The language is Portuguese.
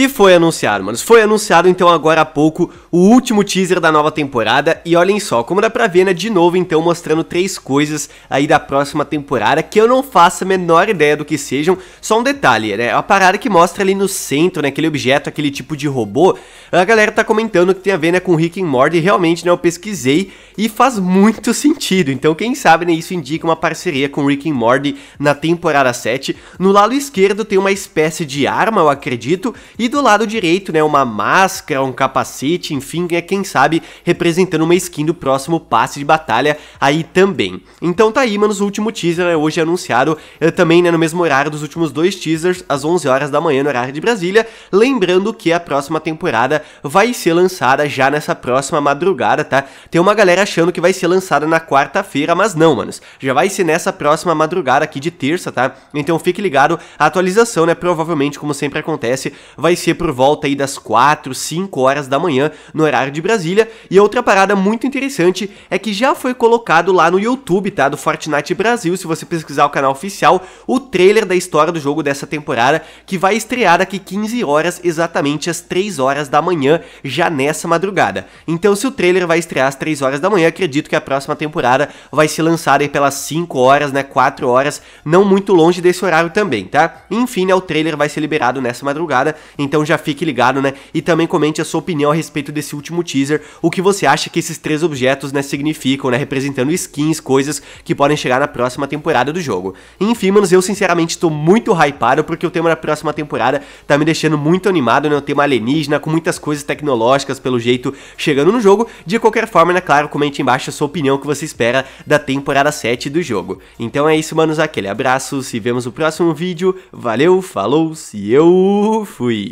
E foi anunciado, mano. Foi anunciado então agora há pouco o último teaser da nova temporada e olhem só, como dá pra ver, né, de novo então mostrando três coisas aí da próxima temporada que eu não faço a menor ideia do que sejam. Só um detalhe, né, a parada que mostra ali no centro, né, aquele objeto, aquele tipo de robô, a galera tá comentando que tem a ver, né, com Rick and Morty, realmente, né, eu pesquisei e faz muito sentido. Então, quem sabe, né, isso indica uma parceria com Rick and Morty na temporada 7. No lado esquerdo tem uma espécie de arma, eu acredito, e e do lado direito, né, uma máscara, um capacete, enfim, é quem sabe representando uma skin do próximo passe de batalha aí também. Então tá aí, mano, o último teaser é hoje é anunciado eh, também né, no mesmo horário dos últimos dois teasers, às 11 horas da manhã no horário de Brasília. Lembrando que a próxima temporada vai ser lançada já nessa próxima madrugada, tá? Tem uma galera achando que vai ser lançada na quarta-feira, mas não, manos. Já vai ser nessa próxima madrugada aqui de terça, tá? Então fique ligado, a atualização, né, provavelmente, como sempre acontece, vai ser por volta aí das 4, 5 horas da manhã no horário de Brasília. E outra parada muito interessante é que já foi colocado lá no YouTube, tá, do Fortnite Brasil, se você pesquisar o canal oficial, o trailer da história do jogo dessa temporada, que vai estrear daqui 15 horas, exatamente às 3 horas da manhã, já nessa madrugada. Então, se o trailer vai estrear às 3 horas da manhã, acredito que a próxima temporada vai ser lançada aí pelas 5 horas, né, 4 horas, não muito longe desse horário também, tá? Enfim, né, o trailer vai ser liberado nessa madrugada, então já fique ligado, né? E também comente a sua opinião a respeito desse último teaser, o que você acha que esses três objetos, né, significam, né, representando skins, coisas que podem chegar na próxima temporada do jogo. Enfim, manos, eu sinceramente estou muito hypado porque o tema da próxima temporada tá me deixando muito animado, né? O tema alienígena com muitas coisas tecnológicas pelo jeito chegando no jogo. De qualquer forma, né, claro, comente embaixo a sua opinião que você espera da temporada 7 do jogo. Então é isso, manos, aquele abraço, se vemos no próximo vídeo. Valeu, falou, se eu fui.